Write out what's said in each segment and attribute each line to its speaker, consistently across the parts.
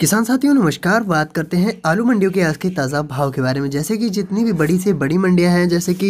Speaker 1: किसान साथियों नमस्कार बात करते हैं आलू मंडियों के आज के ताज़ा भाव के बारे में जैसे कि जितनी भी बड़ी से बड़ी मंडियां हैं जैसे कि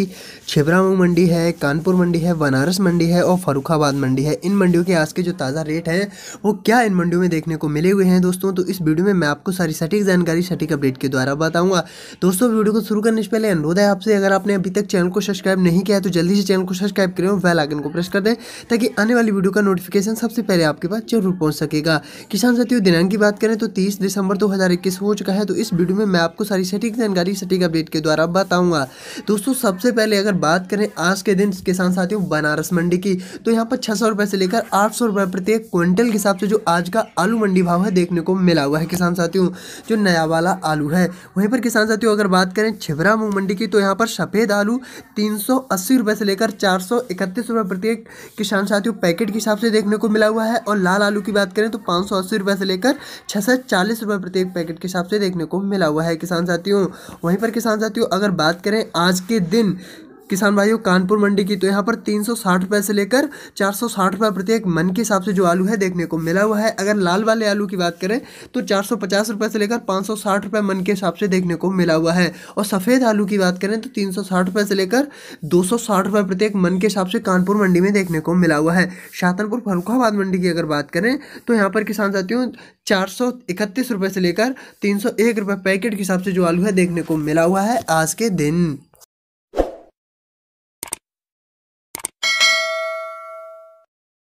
Speaker 1: छिबरामऊ मंडी है कानपुर मंडी है बनारस मंडी है और फरुखाबाद मंडी है इन मंडियों के आज के जो ताज़ा रेट हैं वो क्या इन मंडियों में देखने को मिले हुए हैं दोस्तों तो इस वीडियो में मैं आपको सारी सटीक जानकारी सटीक अपडेट के द्वारा बताऊँगा दोस्तों वीडियो को शुरू करने से पहले अनुरोध है आपसे अगर आपने अभी तक चैनल को सब्सक्राइब नहीं किया है तो जल्दी से चैनल को सब्सक्राइब करें और वेल आइकन को प्रेस कर दें ताकि आने वाली वीडियो का नोटिफिकेशन सबसे पहले आपके पास जरूर पहुँच सकेगा किसान साथियों दिनांक की बात करें तो 30 दिसंबर 2021 हो चुका है तो इस वीडियो में मैं आपको सारी सटीक जानकारी सटीक अपडेट के द्वारा बताऊंगा दोस्तों सबसे पहले अगर बात करें आज के दिन किसान साथियों बनारस मंडी की तो यहाँ पर छह सौ से लेकर आठ सौ प्रत्येक क्विंटल के हिसाब से जो आज का आलू मंडी भाव है देखने को मिला हुआ है किसान साथियों जो नया वाला आलू है वहीं पर किसान साथियों अगर बात करें छिबरा मूंग मंडी की तो यहाँ पर सफ़ेद आलू तीन रुपए से लेकर चार रुपए प्रत्येक किसान साथियों पैकेट के हिसाब से देखने को मिला हुआ है और लाल आलू की बात करें तो पाँच रुपए से लेकर छः चालीस रुपये प्रत्येक पैकेट के हिसाब से देखने को मिला हुआ है किसान साथियों वहीं पर किसान साथियों अगर बात करें आज के दिन किसान भाइयों कानपुर मंडी की तो यहाँ पर तीन सौ साठ रुपये से लेकर चार सौ साठ रुपये प्रत्येक मन के हिसाब से जो आलू है देखने को मिला हुआ है अगर लाल वाले आलू की बात करें तो चार सौ पचास रुपये से लेकर पाँच सौ साठ रुपये मन के हिसाब से देखने को मिला हुआ है और सफ़ेद आलू की बात करें तो तीन सौ साठ रुपये से लेकर दो सौ साठ रुपये प्रत्येक मन के हिसाब से कानपुर मंडी में देखने को मिला हुआ है शाहतनपुर फरुखाबाद मंडी की अगर बात करें तो यहाँ पर किसान साथियों चार सौ इकतीस रुपये से लेकर तीन सौ एक रुपये पैकेट के हिसाब से जो आलू है देखने को मिला हुआ है आज के दिन